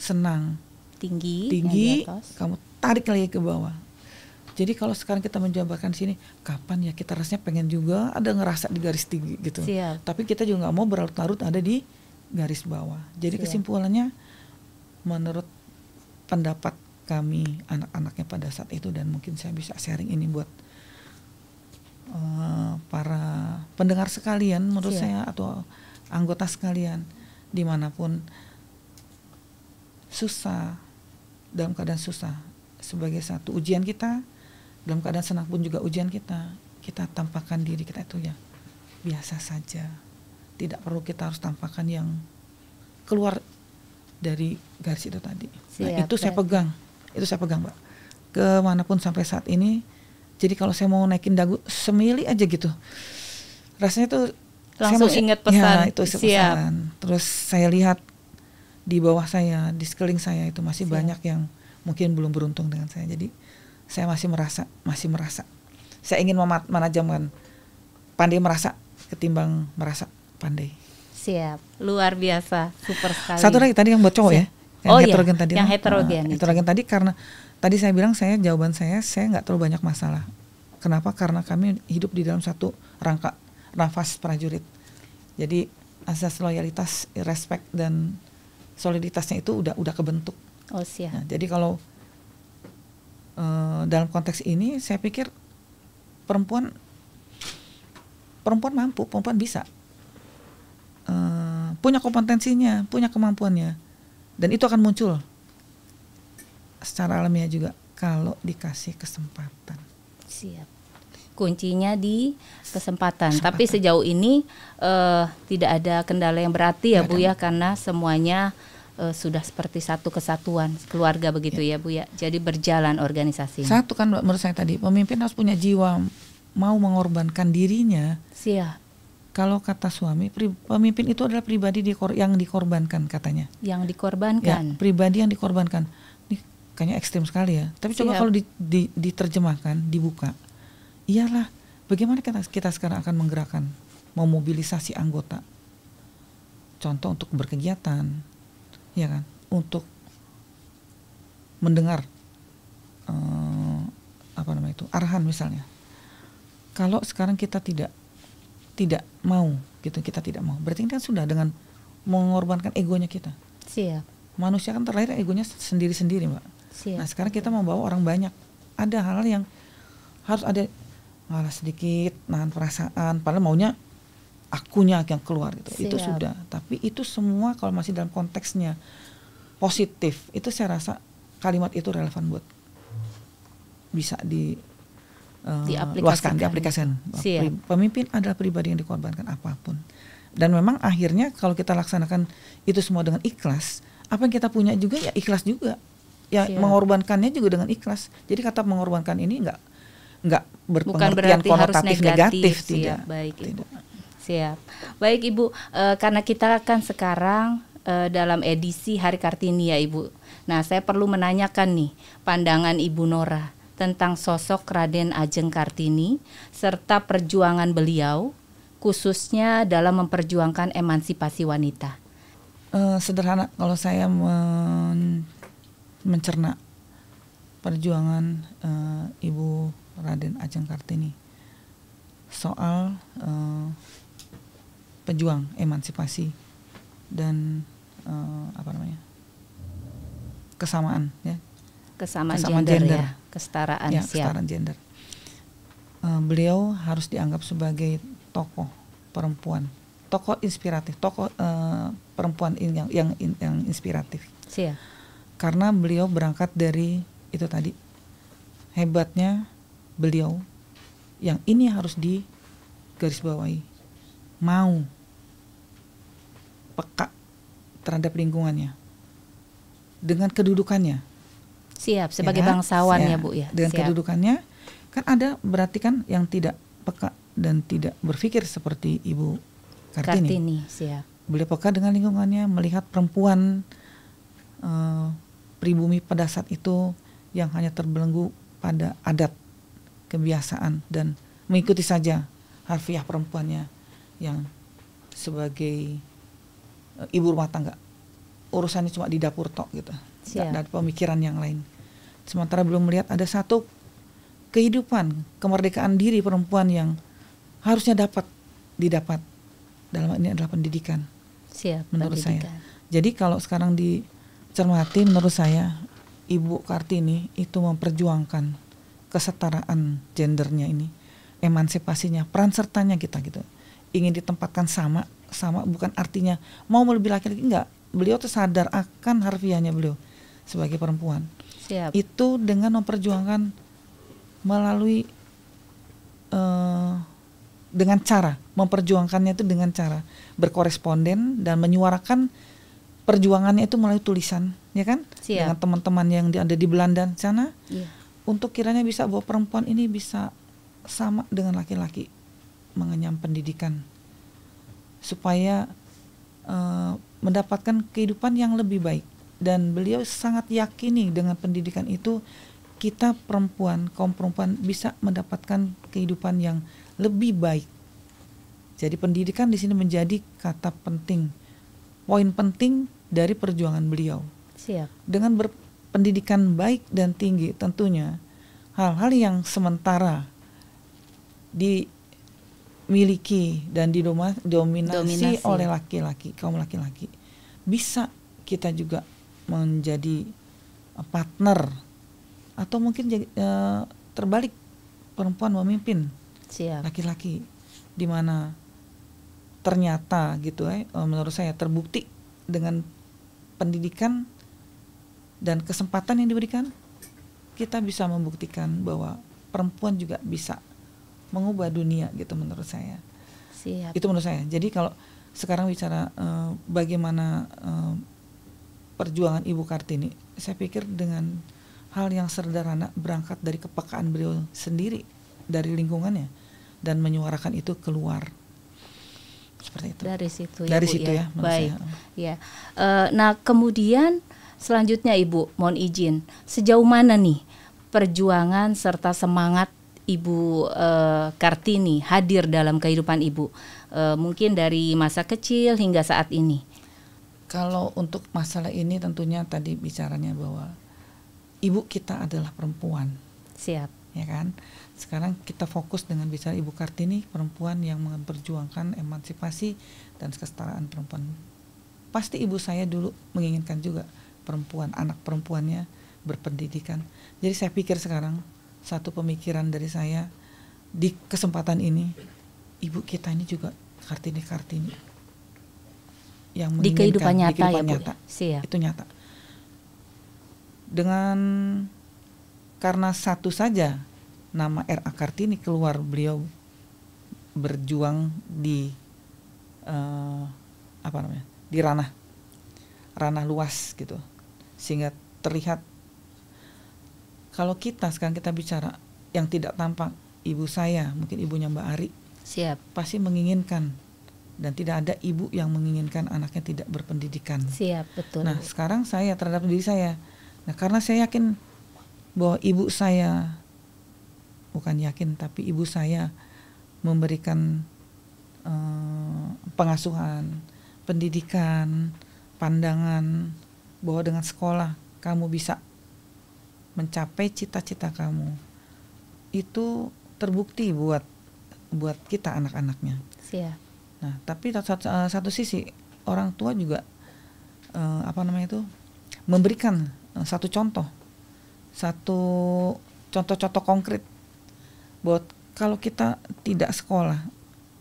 senang, tinggi, tinggi, kamu tarik lagi ke bawah. Jadi kalau sekarang kita menjabarkan sini, kapan ya kita rasanya pengen juga ada ngerasa di garis tinggi gitu. Siap. Tapi kita juga nggak mau berlarut-larut ada di garis bawah. Jadi kesimpulannya menurut pendapat kami anak-anaknya pada saat itu dan mungkin saya bisa sharing ini buat uh, para pendengar sekalian menurut Siap. saya atau anggota sekalian dimanapun susah dalam keadaan susah sebagai satu ujian kita dalam keadaan senang pun juga ujian kita kita tampakkan diri kita itu ya biasa saja tidak perlu kita harus tampakkan yang keluar dari garis itu tadi. Nah, Siap, nah, itu saya pegang, itu saya pegang, Mbak. Kemanapun sampai saat ini, jadi kalau saya mau naikin dagu semili aja gitu, rasanya tuh langsung saya ingat ya, pesan. Ya, itu Siap. pesan. Terus saya lihat di bawah saya, di sekeliling saya itu masih Siap. banyak yang mungkin belum beruntung dengan saya. Jadi saya masih merasa, masih merasa. Saya ingin memanajemen pandai merasa ketimbang merasa pandai. Siap, luar biasa, super sekali. Satu lagi tadi yang buat cowok ya? Siap. ya, yang oh iya, heterogen iya, tadi. Yang heterogen. Nah, heterogen tadi karena tadi saya bilang saya jawaban saya saya nggak terlalu banyak masalah. Kenapa? Karena kami hidup di dalam satu rangka nafas prajurit. Jadi asas loyalitas, respect dan soliditasnya itu udah udah kebentuk. Oh siap. Nah, jadi kalau uh, dalam konteks ini saya pikir perempuan perempuan mampu, perempuan bisa Eh, punya kompetensinya, punya kemampuannya, dan itu akan muncul secara alamiah juga kalau dikasih kesempatan. Siap. Kuncinya di kesempatan. kesempatan. Tapi sejauh ini uh, tidak ada kendala yang berarti ya, Bu ya, karena semuanya uh, sudah seperti satu kesatuan keluarga begitu ya, ya Bu ya. Jadi berjalan organisasi. Satu kan menurut saya tadi, pemimpin harus punya jiwa mau mengorbankan dirinya. Siap kalau kata suami pemimpin itu adalah pribadi dikor, yang dikorbankan katanya. Yang dikorbankan. Ya, pribadi yang dikorbankan. Ini kayaknya ekstrim sekali ya. Tapi Siap. coba kalau di, di, diterjemahkan, dibuka, iyalah. Bagaimana kita, kita sekarang akan menggerakkan, memobilisasi anggota? Contoh untuk berkegiatan, ya kan? Untuk mendengar eh, apa namanya itu arahan misalnya. Kalau sekarang kita tidak tidak mau gitu kita tidak mau berarti kan sudah dengan mengorbankan egonya kita siap manusia kan terlahir egonya sendiri sendiri mbak siap. nah sekarang kita mau bawa orang banyak ada hal, -hal yang harus ada malah sedikit nahan perasaan padahal maunya akunya yang keluar gitu siap. itu sudah tapi itu semua kalau masih dalam konteksnya positif itu saya rasa kalimat itu relevan buat bisa di Eh, diaplikasikan. luaskan diaplikasikan Siap. pemimpin adalah pribadi yang dikorbankan apapun dan memang akhirnya kalau kita laksanakan itu semua dengan ikhlas apa yang kita punya juga ya ikhlas juga ya Siap. mengorbankannya juga dengan ikhlas jadi kata mengorbankan ini enggak enggak berpengertian Bukan konotatif negatif, negatif siap, tidak baik tidak. Ibu. siap baik ibu e, karena kita akan sekarang eh, dalam edisi hari kartini ya ibu nah saya perlu menanyakan nih pandangan ibu Nora tentang sosok Raden Ajeng Kartini serta perjuangan beliau, khususnya dalam memperjuangkan emansipasi wanita? Uh, sederhana, kalau saya men mencerna perjuangan uh, Ibu Raden Ajeng Kartini soal uh, pejuang emansipasi dan uh, apa namanya kesamaan ya kesamaan, kesamaan gender, gender ya, kesetaraan ya, kesetaraan gender. Uh, beliau harus dianggap sebagai tokoh perempuan, tokoh inspiratif, tokoh uh, perempuan yang yang yang inspiratif. Siap. Karena beliau berangkat dari itu tadi hebatnya beliau yang ini harus digarisbawahi, mau peka terhadap lingkungannya dengan kedudukannya Siap sebagai ya, bangsawan siap. ya kan? Bu ya. Dengan siap. kedudukannya kan ada berarti kan yang tidak peka dan tidak berpikir seperti Ibu Kartini. Kartini, siap. Beliau peka dengan lingkungannya, melihat perempuan uh, pribumi pada saat itu yang hanya terbelenggu pada adat, kebiasaan dan mengikuti saja harfiah perempuannya yang sebagai eh, ibu rumah tangga. Urusannya cuma di dapur tok gitu yeah. ada pemikiran yang lain. Sementara belum melihat ada satu kehidupan, kemerdekaan diri perempuan yang harusnya dapat didapat dalam ini adalah pendidikan. Siap, menurut pendidikan. saya. Jadi kalau sekarang dicermati menurut saya Ibu Kartini itu memperjuangkan kesetaraan gendernya ini, emansipasinya, peran sertanya kita gitu. Ingin ditempatkan sama, sama bukan artinya mau lebih laki-laki enggak. Beliau tuh sadar akan harfiahnya beliau sebagai perempuan. Siap. Itu dengan memperjuangkan melalui uh, dengan cara memperjuangkannya itu dengan cara berkoresponden dan menyuarakan perjuangannya itu melalui tulisan, ya kan? Siap. Dengan teman-teman yang ada di Belanda sana. Yeah. Untuk kiranya bisa bahwa perempuan ini bisa sama dengan laki-laki mengenyam pendidikan supaya uh, mendapatkan kehidupan yang lebih baik dan beliau sangat yakini dengan pendidikan itu kita perempuan kaum perempuan bisa mendapatkan kehidupan yang lebih baik. Jadi pendidikan di sini menjadi kata penting, poin penting dari perjuangan beliau. Siap. Dengan pendidikan baik dan tinggi tentunya hal-hal yang sementara dimiliki dan didominasi Dominasi. oleh laki-laki kaum laki-laki bisa kita juga menjadi eh, partner atau mungkin jadi, e, terbalik perempuan memimpin laki-laki di mana ternyata gitu eh, eh menurut saya terbukti dengan pendidikan dan kesempatan yang diberikan kita bisa membuktikan bahwa perempuan juga bisa mengubah dunia gitu menurut saya Siap. itu menurut saya jadi kalau sekarang bicara bagaimana perjuangan Ibu Kartini, saya pikir dengan hal yang sederhana berangkat dari kepekaan beliau sendiri dari lingkungannya dan menyuarakan itu keluar seperti itu dari situ ya, dari Bu, situ ya, ya baik ya e, nah kemudian selanjutnya ibu mohon izin sejauh mana nih perjuangan serta semangat Ibu e, Kartini hadir dalam kehidupan Ibu, e, mungkin dari masa kecil hingga saat ini. Kalau untuk masalah ini tentunya tadi bicaranya bahwa ibu kita adalah perempuan. Siap. Ya kan? Sekarang kita fokus dengan bicara Ibu Kartini perempuan yang memperjuangkan emansipasi dan kesetaraan perempuan. Pasti ibu saya dulu menginginkan juga perempuan, anak perempuannya berpendidikan. Jadi saya pikir sekarang satu pemikiran dari saya di kesempatan ini ibu kita ini juga Kartini Kartini yang di kehidupan nyata, di ya, kehidupan ya, nyata. Bu. itu nyata dengan karena satu saja nama R.A. Kartini keluar beliau berjuang di uh, apa namanya di ranah ranah luas gitu sehingga terlihat kalau kita sekarang kita bicara yang tidak tampak ibu saya mungkin ibunya Mbak Ari siap pasti menginginkan dan tidak ada ibu yang menginginkan anaknya tidak berpendidikan. Siap, betul. Nah, sekarang saya terhadap diri saya. Nah, karena saya yakin bahwa ibu saya bukan yakin tapi ibu saya memberikan eh, pengasuhan, pendidikan, pandangan bahwa dengan sekolah kamu bisa mencapai cita-cita kamu. Itu terbukti buat buat kita anak-anaknya. Siap Nah, tapi satu, satu, eh, satu sisi orang tua juga uh, apa namanya itu memberikan uh, satu contoh, satu contoh-contoh konkret buat kalau kita tidak sekolah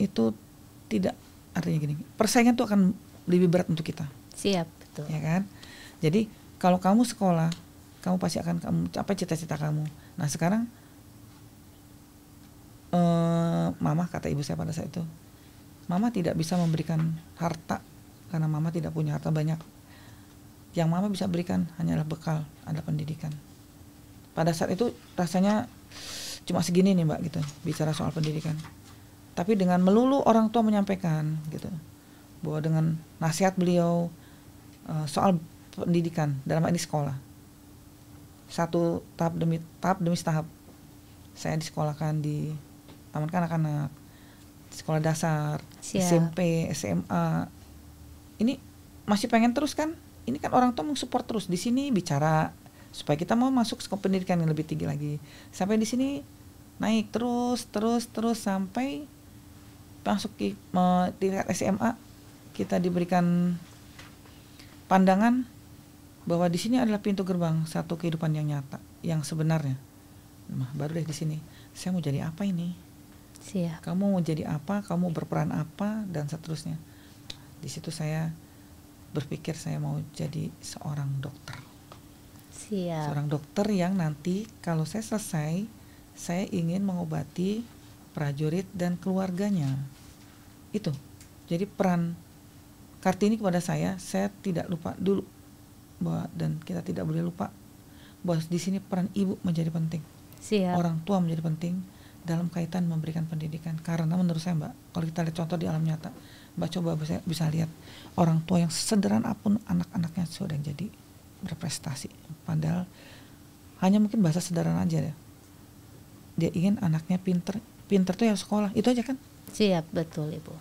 itu tidak artinya gini persaingan itu akan lebih berat untuk kita. Siap, betul. Ya kan? Jadi kalau kamu sekolah, kamu pasti akan kamu apa cita-cita kamu. Nah sekarang, uh, mama kata ibu saya pada saat itu, mama tidak bisa memberikan harta karena mama tidak punya harta banyak. Yang mama bisa berikan hanyalah bekal, ada pendidikan. Pada saat itu rasanya cuma segini nih mbak gitu bicara soal pendidikan. Tapi dengan melulu orang tua menyampaikan gitu bahwa dengan nasihat beliau eh, soal pendidikan dalam ini sekolah satu tahap demi tahap demi tahap saya disekolahkan di taman kanak-kanak sekolah dasar, Siap. SMP, SMA. Ini masih pengen terus kan? Ini kan orang tua mau support terus di sini bicara supaya kita mau masuk sekolah pendidikan yang lebih tinggi lagi. Sampai di sini naik terus terus terus sampai masuk di tingkat SMA kita diberikan pandangan bahwa di sini adalah pintu gerbang satu kehidupan yang nyata yang sebenarnya. Nah, baru deh di sini saya mau jadi apa ini? Siap. Kamu mau jadi apa, kamu berperan apa dan seterusnya. Di situ saya berpikir saya mau jadi seorang dokter. Siap. Seorang dokter yang nanti kalau saya selesai, saya ingin mengobati prajurit dan keluarganya. Itu. Jadi peran Kartini kepada saya, saya tidak lupa dulu bahwa dan kita tidak boleh lupa bahwa di sini peran ibu menjadi penting. Siap. Orang tua menjadi penting dalam kaitan memberikan pendidikan karena menurut saya mbak kalau kita lihat contoh di alam nyata mbak coba bisa, bisa lihat orang tua yang sederhana pun anak-anaknya sudah jadi berprestasi padahal hanya mungkin bahasa sederhana aja ya dia ingin anaknya pinter pinter tuh ya sekolah itu aja kan siap betul ibu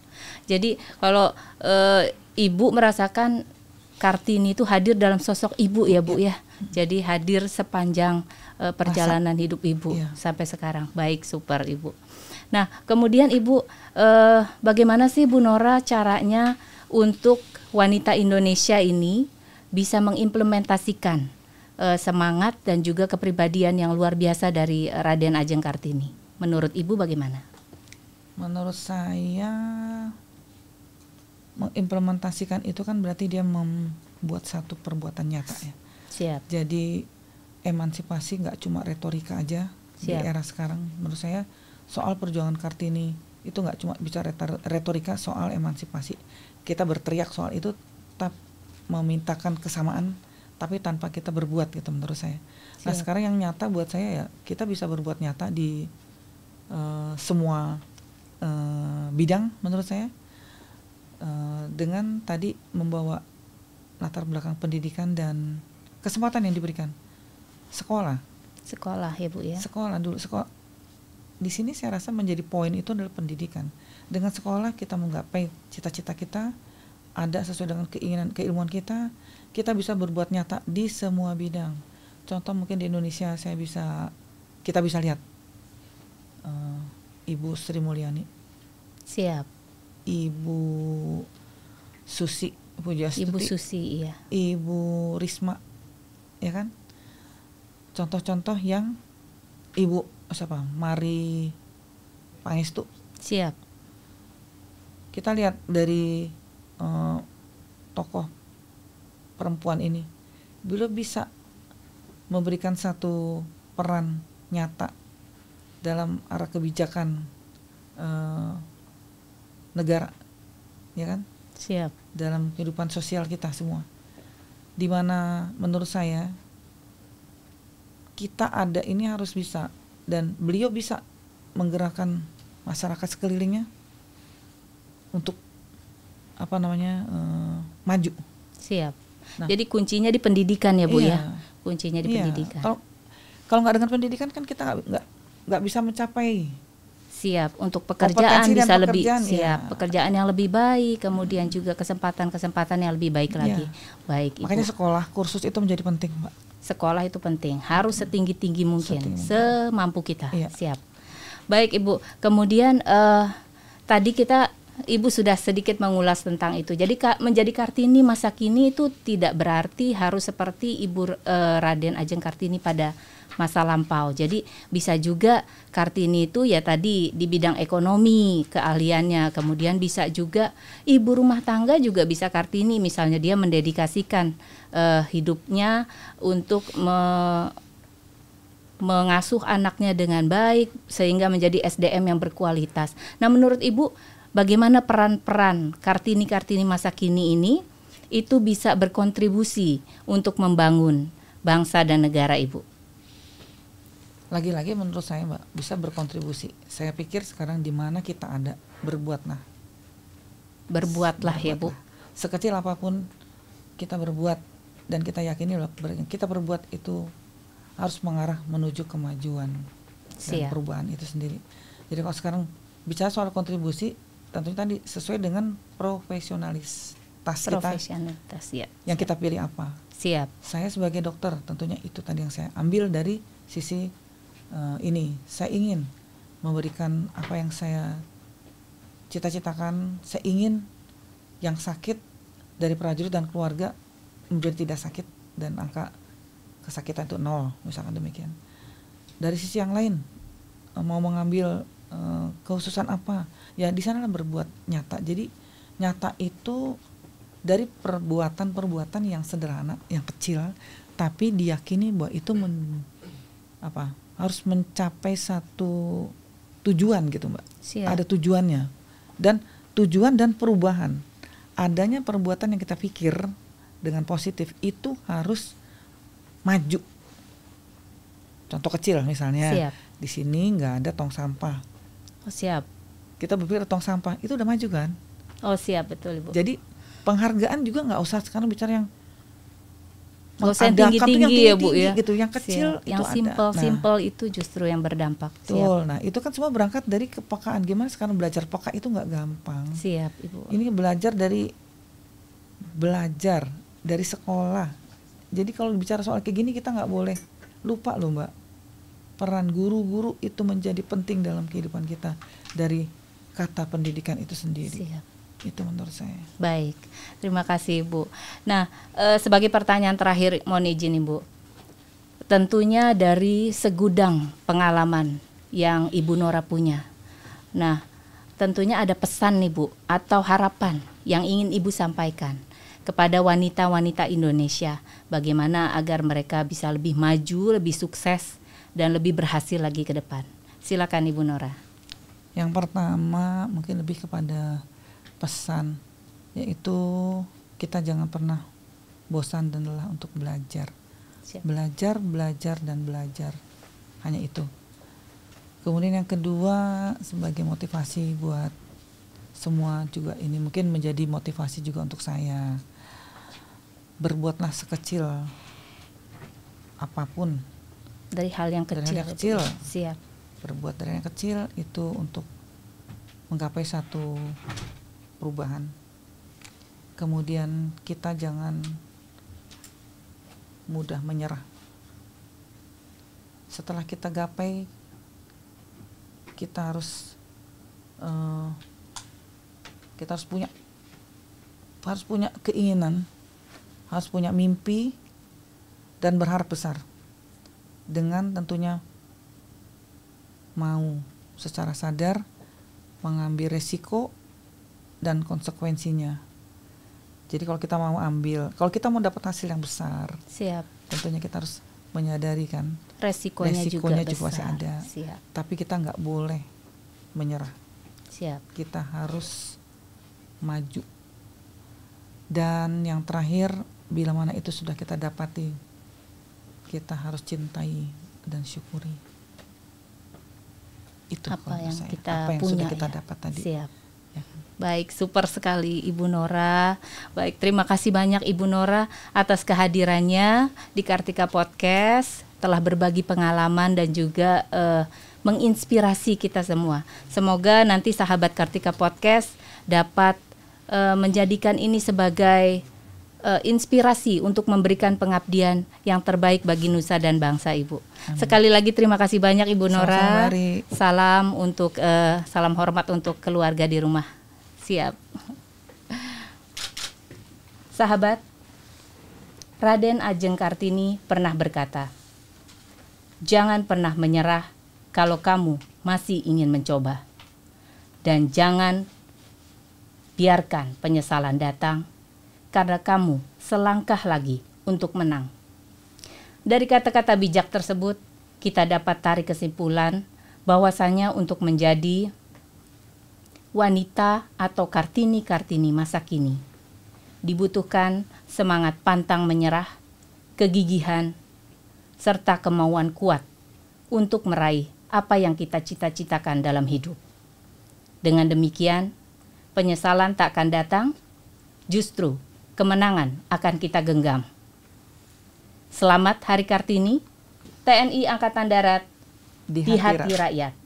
jadi kalau e, ibu merasakan Kartini itu hadir dalam sosok ibu ya Bu ya. Jadi hadir sepanjang uh, perjalanan Masa. hidup Ibu ya. sampai sekarang. Baik, super Ibu. Nah, kemudian Ibu uh, bagaimana sih Bu Nora caranya untuk wanita Indonesia ini bisa mengimplementasikan uh, semangat dan juga kepribadian yang luar biasa dari Raden Ajeng Kartini? Menurut Ibu bagaimana? Menurut saya mengimplementasikan itu kan berarti dia membuat satu perbuatan nyata ya. Siap. Jadi emansipasi nggak cuma retorika aja Siap. di era sekarang. Menurut saya soal perjuangan kartini itu nggak cuma bicara retorika soal emansipasi. Kita berteriak soal itu, tetap memintakan kesamaan, tapi tanpa kita berbuat gitu menurut saya. Nah, Siap. Nah sekarang yang nyata buat saya ya kita bisa berbuat nyata di uh, semua uh, bidang menurut saya Eh, dengan tadi membawa latar belakang pendidikan dan kesempatan yang diberikan sekolah sekolah ya bu ya sekolah dulu sekolah di sini saya rasa menjadi poin itu adalah pendidikan dengan sekolah kita menggapai cita-cita kita ada sesuai dengan keinginan keilmuan kita kita bisa berbuat nyata di semua bidang contoh mungkin di Indonesia saya bisa kita bisa lihat uh, Ibu Sri Mulyani siap Ibu Susi Pujastuti. Ibu Susi, iya. Ibu Risma, ya kan? Contoh-contoh yang Ibu siapa? Mari Pangestu. Siap. Kita lihat dari uh, tokoh perempuan ini, beliau bisa memberikan satu peran nyata dalam arah kebijakan eh, negara ya kan siap dalam kehidupan sosial kita semua dimana menurut saya kita ada ini harus bisa dan beliau bisa menggerakkan masyarakat sekelilingnya untuk apa namanya uh, maju siap nah, jadi kuncinya di pendidikan ya bu ya? iya, ya kuncinya di iya. pendidikan kalau nggak dengan pendidikan kan kita nggak nggak bisa mencapai Siap untuk pekerjaan bisa pekerjaan, lebih ya. siap pekerjaan yang lebih baik, kemudian juga kesempatan-kesempatan yang lebih baik iya. lagi. Ya. Baik. Makanya itu. sekolah kursus itu menjadi penting, Mbak. Sekolah itu penting, harus setinggi tinggi mungkin, setinggi. semampu kita. Ya. Siap. Baik Ibu. Kemudian uh, tadi kita Ibu sudah sedikit mengulas tentang itu. Jadi menjadi Kartini masa kini itu tidak berarti harus seperti Ibu eh, Raden Ajeng Kartini pada masa lampau. Jadi bisa juga Kartini itu ya tadi di bidang ekonomi keahliannya, kemudian bisa juga ibu rumah tangga juga bisa Kartini misalnya dia mendedikasikan uh, hidupnya untuk me mengasuh anaknya dengan baik sehingga menjadi SDM yang berkualitas. Nah, menurut Ibu bagaimana peran-peran Kartini-Kartini masa kini ini itu bisa berkontribusi untuk membangun bangsa dan negara Ibu? Lagi-lagi menurut saya Mbak, bisa berkontribusi. Saya pikir sekarang di mana kita ada, berbuat Berbuatlah, berbuatlah ya Bu. Sekecil apapun kita berbuat dan kita yakini loh, kita berbuat itu harus mengarah menuju kemajuan Siap. dan perubahan itu sendiri. Jadi kalau sekarang bicara soal kontribusi, tentunya tadi sesuai dengan profesionalitas kita. kita ya. yang kita pilih apa siap saya sebagai dokter tentunya itu tadi yang saya ambil dari sisi uh, ini saya ingin memberikan apa yang saya cita-citakan saya ingin yang sakit dari prajurit dan keluarga menjadi tidak sakit dan angka kesakitan itu nol misalkan demikian dari sisi yang lain eh, mau mengambil uh, kehususan apa ya di sana berbuat nyata jadi nyata itu dari perbuatan-perbuatan yang sederhana yang kecil tapi diyakini bahwa itu men, apa harus mencapai satu tujuan gitu mbak Siap. ada tujuannya dan tujuan dan perubahan adanya perbuatan yang kita pikir dengan positif itu harus maju contoh kecil misalnya Siap. di sini nggak ada tong sampah oh, siap kita berpikir tong sampah itu udah maju kan oh siap betul ibu jadi penghargaan juga nggak usah sekarang bicara yang yang tinggi tinggi ya bu ya gitu yang kecil siap. yang simple Nah, itu justru yang berdampak betul siap. nah itu kan semua berangkat dari kepekaan gimana sekarang belajar peka itu nggak gampang siap ibu ini belajar dari belajar dari sekolah jadi kalau bicara soal kayak gini kita nggak boleh lupa loh mbak peran guru-guru itu menjadi penting dalam kehidupan kita dari kata pendidikan itu sendiri. Siap itu menurut saya. Baik, terima kasih Ibu. Nah, e, sebagai pertanyaan terakhir mohon izin Ibu. Tentunya dari segudang pengalaman yang Ibu Nora punya. Nah, tentunya ada pesan nih Bu atau harapan yang ingin Ibu sampaikan kepada wanita-wanita Indonesia bagaimana agar mereka bisa lebih maju, lebih sukses dan lebih berhasil lagi ke depan. Silakan Ibu Nora. Yang pertama mungkin lebih kepada pesan yaitu kita jangan pernah bosan dan lelah untuk belajar. Siap. Belajar, belajar dan belajar. Hanya itu. Kemudian yang kedua sebagai motivasi buat semua juga ini mungkin menjadi motivasi juga untuk saya. Berbuatlah sekecil apapun dari hal yang kecil. Dari hal yang kecil. Siap berbuat dari yang kecil itu untuk menggapai satu perubahan. Kemudian kita jangan mudah menyerah. Setelah kita gapai, kita harus uh, kita harus punya harus punya keinginan, harus punya mimpi dan berharap besar dengan tentunya mau secara sadar mengambil resiko dan konsekuensinya. Jadi kalau kita mau ambil, kalau kita mau dapat hasil yang besar, siap. Tentunya kita harus menyadari kan resikonya, resikonya juga, juga besar. masih ada. Siap. Tapi kita nggak boleh menyerah. Siap. Kita harus maju. Dan yang terakhir, bila mana itu sudah kita dapati, kita harus cintai dan syukuri itu apa yang saya. kita apa yang punya sudah kita ya. dapat tadi siap ya. baik super sekali Ibu Nora baik terima kasih banyak Ibu Nora atas kehadirannya di Kartika Podcast telah berbagi pengalaman dan juga uh, menginspirasi kita semua semoga nanti sahabat Kartika Podcast dapat uh, menjadikan ini sebagai uh, inspirasi untuk memberikan pengabdian yang terbaik bagi nusa dan bangsa Ibu. Amin. Sekali lagi terima kasih banyak Ibu Nora. Salam, untuk uh, salam hormat untuk keluarga di rumah. Siap. Sahabat, Raden Ajeng Kartini pernah berkata, "Jangan pernah menyerah kalau kamu masih ingin mencoba." Dan jangan biarkan penyesalan datang karena kamu selangkah lagi untuk menang. Dari kata-kata bijak tersebut, kita dapat tarik kesimpulan bahwasanya untuk menjadi wanita atau kartini-kartini masa kini dibutuhkan semangat pantang menyerah, kegigihan, serta kemauan kuat untuk meraih apa yang kita cita-citakan dalam hidup. Dengan demikian, penyesalan tak akan datang, justru kemenangan akan kita genggam. Selamat Hari Kartini, TNI Angkatan Darat di hati, di rakyat.